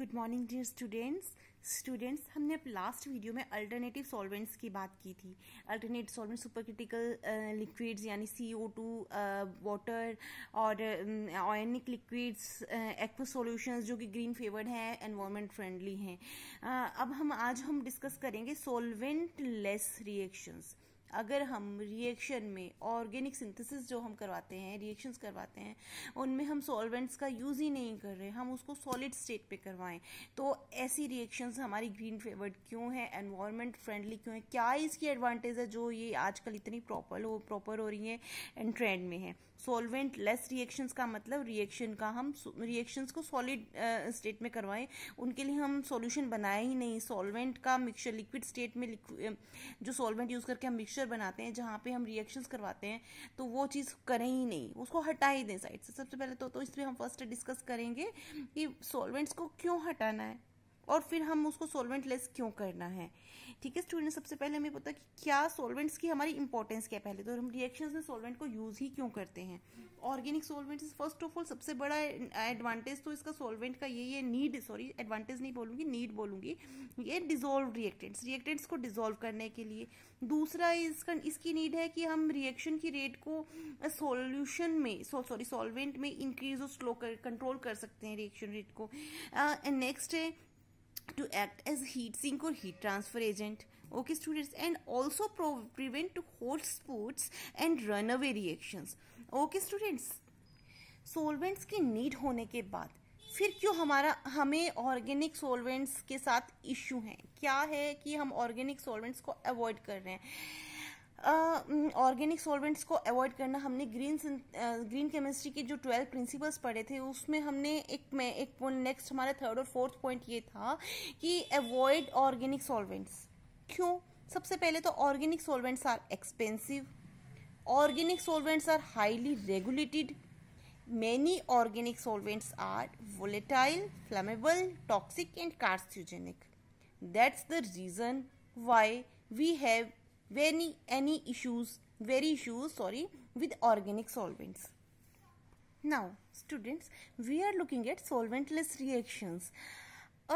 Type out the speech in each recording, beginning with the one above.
Good morning dear students students हमने अब last video में अल्टरनेटिव सॉल्वेंट्स की बात की थी alternate solvent super critical liquids यानी सी ओ टू वाटर और ऑयनिक लिक्विड्स एक्वा सोल्यूशन जो कि ग्रीन फेवर्ड हैं एनवायरमेंट फ्रेंडली हैं uh, अब हम आज हम डिस्कस करेंगे सोलवेंट लेस रिएक्शंस अगर हम रिएक्शन में ऑर्गेनिक सिंथेसिस जो हम करवाते हैं रिएक्शंस करवाते हैं उनमें हम सॉल्वेंट्स का यूज़ ही नहीं कर रहे हम उसको सॉलिड स्टेट पे करवाएं तो ऐसी रिएक्शंस हमारी ग्रीन फेवर्ड क्यों है एनवायरमेंट फ्रेंडली क्यों है क्या इसकी एडवांटेज है जो ये आजकल इतनी प्रॉपर हो प्रॉपर हो रही है एंड ट्रेंड में है सोलवेंट लेस रिएक्शन का मतलब रिएक्शन का हम रिएक्शंस को सॉलिड स्टेट uh, में करवाएं उनके लिए हम सोल्यूशन बनाए ही नहीं सोलवेंट का मिक्सचर लिक्विड स्टेट में uh, जो सोलवेंट यूज़ करके हम मिक्सर पिक्चर बनाते हैं जहाँ पे हम रिएक्शंस करवाते हैं तो वो चीज़ करें ही नहीं उसको हटा ही दें साइड से सबसे पहले तो, तो इस पर हम फर्स्ट डिस्कस करेंगे कि सॉल्वेंट्स को क्यों हटाना है और फिर हम उसको सोलवेंट लेस क्यों करना है ठीक है स्टूडेंट सबसे पहले हमें पता कि क्या सोलवेंट्स की हमारी इंपॉर्टेंस क्या है पहले तो हम रिएक्शन में सोलवेंट को यूज ही क्यों करते हैं organic solvent first of all सबसे बड़ा एडवांटेज तो इसका सोलवेंट का यही है नीड सॉरी एडवांटेज नहीं बोलूंगी नीड बोलूंगी ये डिजोल्व रिएक्टेंट्स रिएक्टेंट्स को डिजोल्व करने के लिए दूसरा इसका इसकी नीड है कि हम रिएक्शन की रेट को सोल्यूशन में सॉरी सो, सॉल्वेंट में इंक्रीज और स्लो कर कंट्रोल कर सकते हैं रिएक्शन रेट को नेक्स्ट uh, है to act as heat sink or heat transfer agent okay students and also prevent hot spots and runaway reactions okay students solvents के need होने के बाद फिर क्यों हमारा हमें ऑर्गेनिक सॉल्वेंट्स के साथ इशू हैं क्या है कि हम ऑर्गेनिक सॉल्वेंट्स को अवॉइड कर रहे हैं ऑर्गेनिक सॉल्वेंट्स को अवॉइड करना हमने ग्रीन ग्रीन केमिस्ट्री के जो ट्वेल्व प्रिंसिपल्स पढ़े थे उसमें हमने एक में एक नेक्स्ट हमारा थर्ड और फोर्थ पॉइंट ये था कि अवॉइड ऑर्गेनिक सॉल्वेंट्स क्यों सबसे पहले तो organic solvents are expensive organic solvents are highly regulated many organic solvents are volatile flammable toxic and carcinogenic that's the reason why we have very any issues very issues sorry with organic solvents now students we are looking at solventless reactions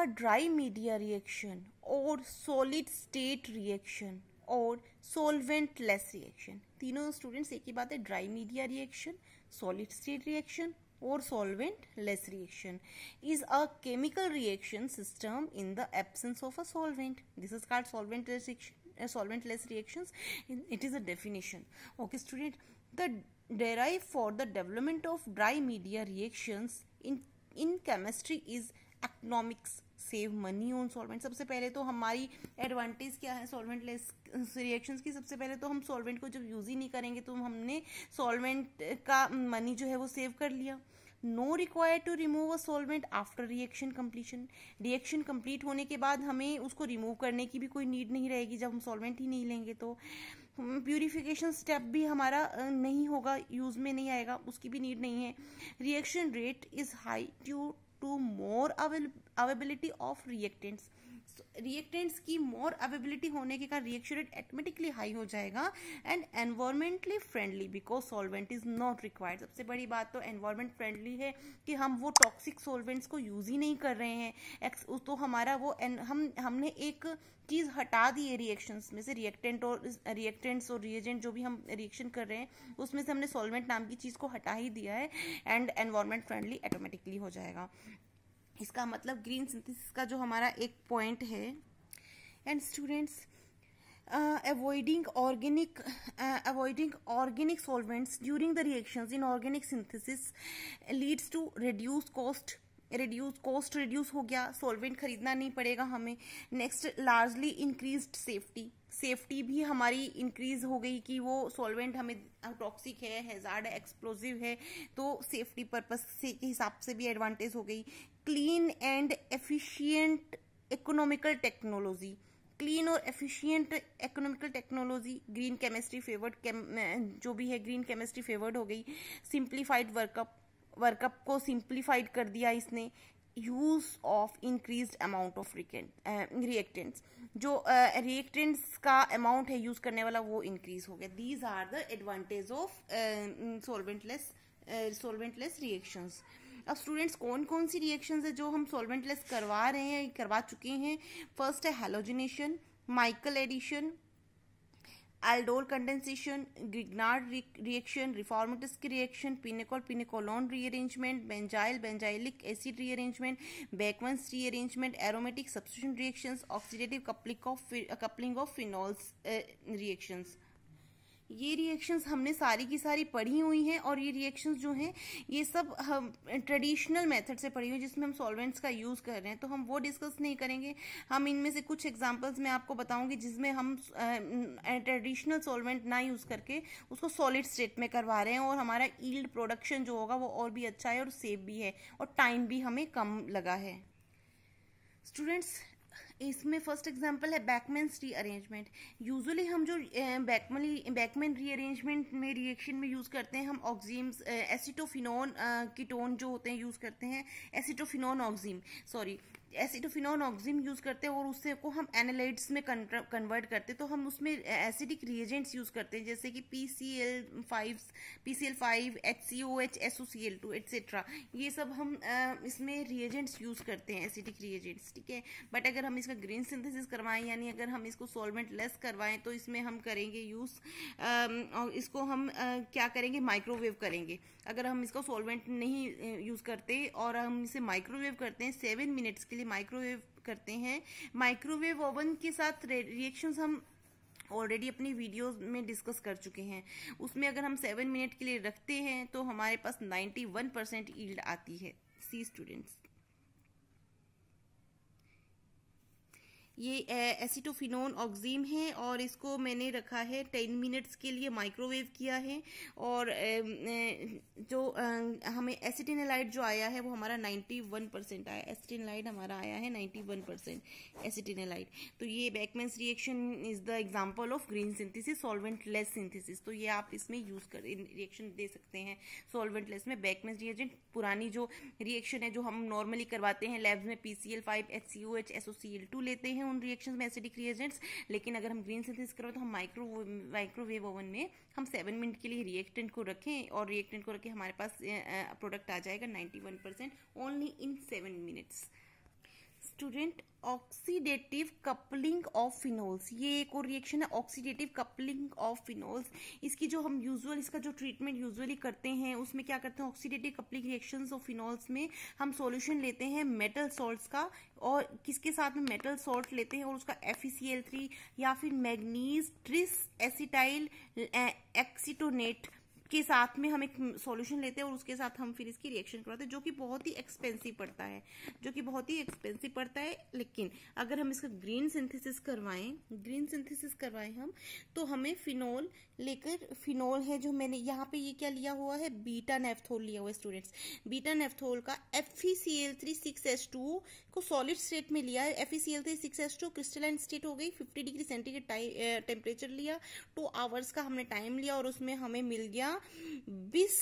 a dry media reaction or solid state reaction or solventless reaction. Tino students, ek hi baat hai dry media reaction, solid state reaction, or solvent less reaction is a chemical reaction system in the absence of a solvent this is called solventless reaction uh, solvent less reactions in, it is a definition okay student the derived for the development of dry media reactions in in chemistry is economics save money on solvent सबसे पहले तो हमारी advantage क्या है solvent less reactions की सबसे पहले तो हम सॉल्वेंट को जब यूज़ ही नहीं करेंगे तो हमने सॉल्वेंट का मनी जो है वो सेव कर लिया no require to remove a solvent after reaction completion reaction complete होने के बाद हमें उसको रिमूव करने की भी कोई नीड नहीं रहेगी जब हम सोलवेंट ही नहीं लेंगे तो प्यूरिफिकेशन हम्म, स्टेप भी हमारा नहीं होगा यूज में नहीं आएगा उसकी भी नीड नहीं है reaction rate is high due to more availability of reactants reactants की मोर अवेबिलिटी होने के कारण रिएक्शन रेट एटोमेटिकली हाई हो जाएगा and environmentally friendly because solvent is not required सबसे बड़ी बात तो एनवायरमेंट फ्रेंडली है कि हम वो टॉक्सिक सॉल्वेंट्स को यूज ही नहीं कर रहे हैं तो हमारा वो हम हमने एक चीज हटा दी है रिएक्शंस में से रिएक्टेंट और रिएक्टेंट्स और रिएजेंट जो भी हम रिएक्शन कर रहे हैं उसमें से हमने सॉल्वेंट नाम की चीज को हटा ही दिया है एंड एनवायरमेंट फ्रेंडली ऑटोमेटिकली हो जाएगा इसका मतलब ग्रीन सिंथेसिस का जो हमारा एक पॉइंट है and students avoiding organic avoiding organic solvents during the reactions in organic synthesis leads to reduce cost reduce cost reduce हो गया सॉल्वेंट खरीदना नहीं पड़ेगा हमें next largely increased safety safety भी हमारी इंक्रीज हो गई कि वो सॉल्वेंट हमें टॉक्सिक है हेजार्ड एक्सप्लोजिव है तो सेफ्टी पर्पज से के हिसाब से भी एडवांटेज हो गई clean and efficient economical technology clean और efficient economical technology green chemistry favoured जो भी है ग्रीन केमिस्ट्री फेवर्ड हो गई सिंप्लीफाइड वर्कअप वर्कअप को सिंप्लीफाइड कर दिया इसने use of increase amount of reactants जो रिएक्टेंट्स uh, का अमाउंट है यूज करने वाला वो इंक्रीज हो गया these are the advantage of solventless solventless reactions अब स्टूडेंट्स कौन कौन सी रिएक्शन है जो हम सॉल्वेंट लेस करवा रहे हैं करवा चुके हैं फर्स्ट है halogenation Michael addition aldol condensation Grignard reaction Reformatsky की reaction pinacol pinacolone rearrangement benzil benzilic acid rearrangement Beckmann's rearrangement aromatic substitution reactions oxidative coupling of coupling of phenols reactions ये reactions हमने सारी की सारी पढ़ी हुई हैं और ये रिएक्शंस जो हैं ये सब हम ट्रेडिशनल मेथड से पढ़ी हुई जिसमें हम सॉल्वेंट्स का यूज़ कर रहे हैं तो हम वो डिस्कस नहीं करेंगे हम इनमें से कुछ एग्जांपल्स मैं आपको बताऊंगी जिसमें हम ट्रेडिशनल सॉल्वेंट ना यूज़ करके उसको सॉलिड स्टेट में करवा रहे हैं और हमारा ईल्ड प्रोडक्शन जो होगा वो और भी अच्छा है और सेफ भी है और टाइम भी हमें कम लगा है स्टूडेंट्स इसमें फर्स्ट एग्जांपल है बैकमेंस रीअरेंजमेंट यूजुअली हम जो बैकमली बैकमेन रीअरेंजमेंट में रिएक्शन में यूज़ करते हैं हम ऑक्जीम्स एसिटोफिनोन कीटोन जो होते हैं यूज़ करते हैं acetophenone oxime sorry acetophenone oxime use करते हैं और उससे को हम एनालाइड्स में कन्वर्ट करते हैं तो हम उसमें एसिडिक रिएजेंट्स यूज़ करते हैं जैसे कि P C L five P C L five H C O H S O C L two etcetera ये सब हम इसमें रिएजेंट्स यूज़ करते हैं एसिडिक रिएजेंट्स ठीक है बट अगर हम इसका ग्रीन सिंथेसिस करवाएं यानी अगर हम इसको सॉल्वेंट लेस करवाएं तो इसमें हम करेंगे यूज और इसको हम आ, क्या करेंगे माइक्रोवेव करेंगे अगर हम इसको सॉल्वेंट नहीं यूज करते और हम इसे माइक्रोवेव करते हैं सेवन मिनट्स के लिए माइक्रोवेव करते हैं माइक्रोवेव ओवन के साथ रिएक्शन हम ऑलरेडी अपनी वीडियोस में डिस्कस कर चुके हैं उसमें अगर हम सेवन मिनट के लिए रखते हैं तो हमारे पास नाइन्टी वन परसेंट ईल्ड आती है सी स्टूडेंट्स ये एसिटोफिनोन ऑक्जीम है और इसको मैंने रखा है टेन मिनट्स के लिए माइक्रोवेव किया है और जो हमें एसिटिनलाइट जो आया है वो हमारा 91 परसेंट आया एसिटिनलाइट हमारा आया है 91 परसेंट एसिटिनलाइट तो ये Beckmann's reaction is the example of green synthesis solvent less synthesis तो ये आप इसमें यूज कर रिएक्शन दे सकते हैं सोलवेंट लेस में बैकमेंस रिएजेंट पुरानी जो रिएक्शन है जो हम नॉर्मली करवाते हैं लैब्स में PCL five H C O H लेते हैं हैं उन रिएक्शन में एसिडिक रिएजेंट्स लेकिन अगर हम ग्रीन सिंथेसिस करो तो हम माइक्रो माइक्रोवेव ओवन में हम सेवन मिनट के लिए रिएक्टेंट को रखें और रिएक्टेंट को रखें हमारे पास प्रोडक्ट आ जाएगा ninety one percent only in seven minutes student oxidative coupling of phenols ये एक और रिएक्शन है ऑक्सीडेटिव कपलिंग ऑफ फिनोल्स इसकी जो हम यूजुअल इसका जो ट्रीटमेंट यूजुअली करते हैं उसमें क्या करते हैं oxidative coupling reactions of phenols में हम सॉल्यूशन लेते हैं मेटल सॉल्ट्स का और किसके साथ में मेटल सॉल्ट लेते हैं और उसका एफ e या फिर मैग्नीज ट्रिस एसिटाइल एक्सीटोनेट के साथ में हम एक सॉल्यूशन लेते हैं और उसके साथ हम फिर इसकी रिएक्शन करवाते हैं जो कि बहुत ही एक्सपेंसिव पड़ता है जो कि बहुत ही एक्सपेंसिव पड़ता है लेकिन अगर हम इसका ग्रीन सिंथेसिस करवाएं ग्रीन सिंथेसिस करवाएं हम तो हमें फिनोल लेकर फिनोल है जो मैंने यहाँ पे ये क्या लिया हुआ है बीटा नेफ्थोल लिया हुआ है स्टूडेंट्स बीटा नेफ्थोल का F E C L three six S two को सॉलिड स्टेट में लिया F E C L three six S two crystalline state हो गई फिफ्टी डिग्री सेंटीग्रेड टेम्परेचर लिया टू आवर्स का हमने टाइम लिया और उसमें हमें मिल गया बना bis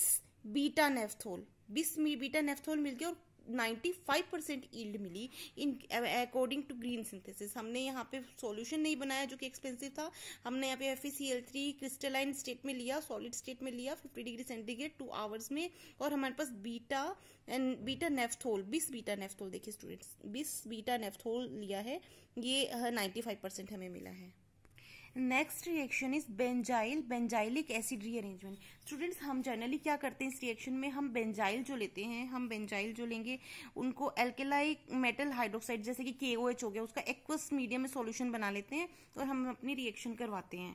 beta naphthol bis beta naphthol मिल गया और 95 परसेंट ईल्ड मिली in according to green synthesis हमने यहाँ पे सॉल्यूशन नहीं बनाया जो कि एक्सपेंसिव था हमने यहाँ पे एफ थ्री क्रिस्टलाइन स्टेट में लिया सॉलिड स्टेट में लिया 50 डिग्री सेंटीग्रेड टू आवर्स में और हमारे पास beta and beta naphthol bis beta naphthol देखिए स्टूडेंट्स बीस बीटा नेफ्थोल लिया है ये 95 परसेंट हमें मिला है next reaction is benzil benzilic acid rearrangement students हम जनरली क्या करते हैं इस रिएक्शन में हम बेंजाइल जो लेते हैं हम बेंजाइल जो लेंगे उनको एल्केलाइक मेटल हाइड्रोक्साइड जैसे कि के हो गया उसका एक्वस मीडियम में सोल्यूशन बना लेते हैं और हम अपनी रिएक्शन करवाते हैं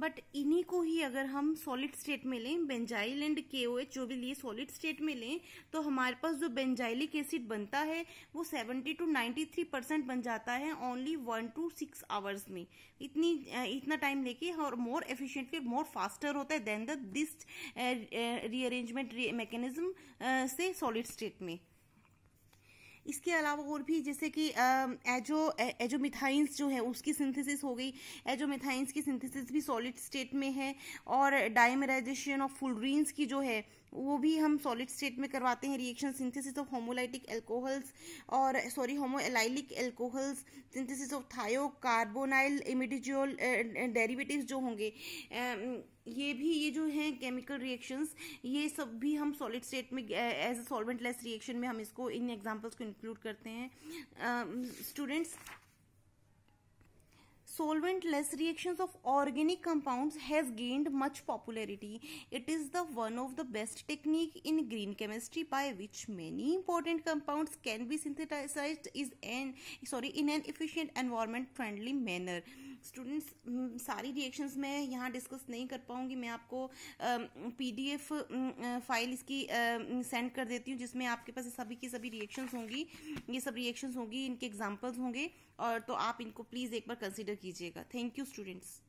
बट इन्हीं को ही अगर हम सॉलिड स्टेट में लें बेंजाइल एंड के ओ एच जो भी लिए सॉलिड स्टेट में लें तो हमारे पास जो बेंजाइलिक एसिड बनता है वो 70 टू 93 परसेंट बन जाता है only one two six hours में इतनी इतना टाइम लेके और मोर के मोर फास्टर होता है then the this rearrangement mechanism से सॉलिड स्टेट में इसके अलावा और भी जैसे कि एजो एजोमिथाइंस जो है उसकी सिंथेसिस हो गई एजोमिथाइंस की सिंथेसिस भी सॉलिड स्टेट में है और डायमराइजेशन ऑफ फुलड्रीन्स की जो है वो भी हम सॉलिड स्टेट में करवाते हैं reaction synthesis of homolytic alcohols और sorry homoallylic alcohols synthesis of thio carbonyl imidazole derivative जो होंगे ये भी ये जो है केमिकल रिएक्शंस ये सब भी हम सॉलिड स्टेट में एज अ सॉल्वेंटलेस रिएक्शन में हम इसको इन एग्जांपल्स को इंक्लूड करते हैं students less reaction of organic compounds has gained much popularity it is the one of the best technique in green chemistry by which many important compounds can be synthesize is an sorry in an efficient environment friendly manner students mm, सारी reactions मैं यहाँ discuss नहीं कर पाऊंगी मैं आपको PDF file mm, इसकी send mm, कर देती हूँ जिसमें आपके पास सभी की सभी रिएक्शंस होंगी ये सब रिएक्शंस होंगी इनके एग्जाम्पल्स होंगे और तो आप इनको प्लीज़ एक बार कंसिडर कीजिएगा थैंक यू स्टूडेंट्स